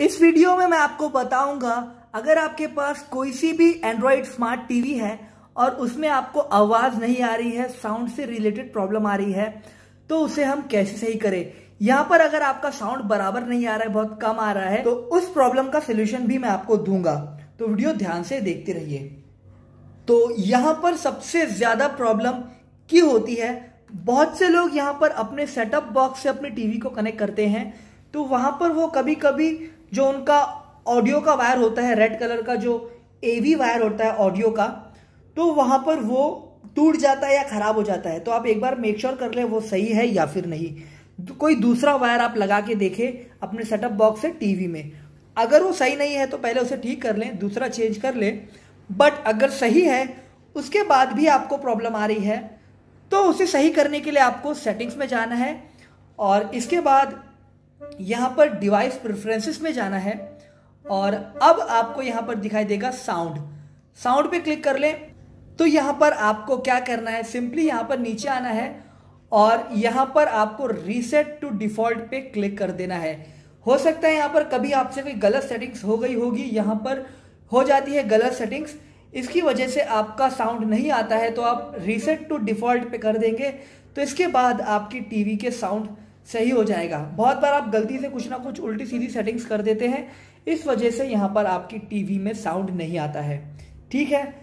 इस वीडियो में मैं आपको बताऊंगा अगर आपके पास कोई सी भी एंड्रॉइड स्मार्ट टीवी है और उसमें आपको आवाज नहीं आ रही है साउंड से रिलेटेड प्रॉब्लम आ रही है तो उसे हम कैसे सही करें यहां पर अगर आपका साउंड बराबर नहीं आ रहा है बहुत कम आ रहा है तो उस प्रॉब्लम का सोल्यूशन भी मैं आपको दूंगा तो वीडियो ध्यान से देखते रहिए तो यहां पर सबसे ज्यादा प्रॉब्लम की होती है बहुत से लोग यहाँ पर अपने सेटअप बॉक्स से अपने टीवी को कनेक्ट करते हैं तो वहां पर वो कभी कभी जो उनका ऑडियो का वायर होता है रेड कलर का जो एवी वायर होता है ऑडियो का तो वहां पर वो टूट जाता है या खराब हो जाता है तो आप एक बार मेक श्योर sure कर ले वो सही है या फिर नहीं कोई दूसरा वायर आप लगा के देखें अपने सेटअप बॉक्स से टीवी में अगर वो सही नहीं है तो पहले उसे ठीक कर लें दूसरा चेंज कर लें बट अगर सही है उसके बाद भी आपको प्रॉब्लम आ रही है तो उसे सही करने के लिए आपको सेटिंग्स में जाना है और इसके बाद यहां पर डिवाइस प्रेफरेंसेस में जाना है और अब आपको यहां पर दिखाई देगा साउंड साउंड पे क्लिक कर लें तो यहां पर आपको क्या करना है सिंपली यहां पर नीचे आना है और यहां पर आपको रीसेट टू डिफॉल्ट पे क्लिक कर देना है हो सकता है यहां पर कभी आपसे कोई गलत सेटिंग्स हो गई होगी यहां पर हो जाती है गलत सेटिंग्स इसकी वजह से आपका साउंड नहीं आता है तो आप रीसेट टू डिफ़ॉल्ट पे कर देंगे तो इसके बाद आपकी टीवी के साउंड सही हो जाएगा बहुत बार आप गलती से कुछ ना कुछ उल्टी सीधी सेटिंग्स कर देते हैं इस वजह से यहाँ पर आपकी टीवी में साउंड नहीं आता है ठीक है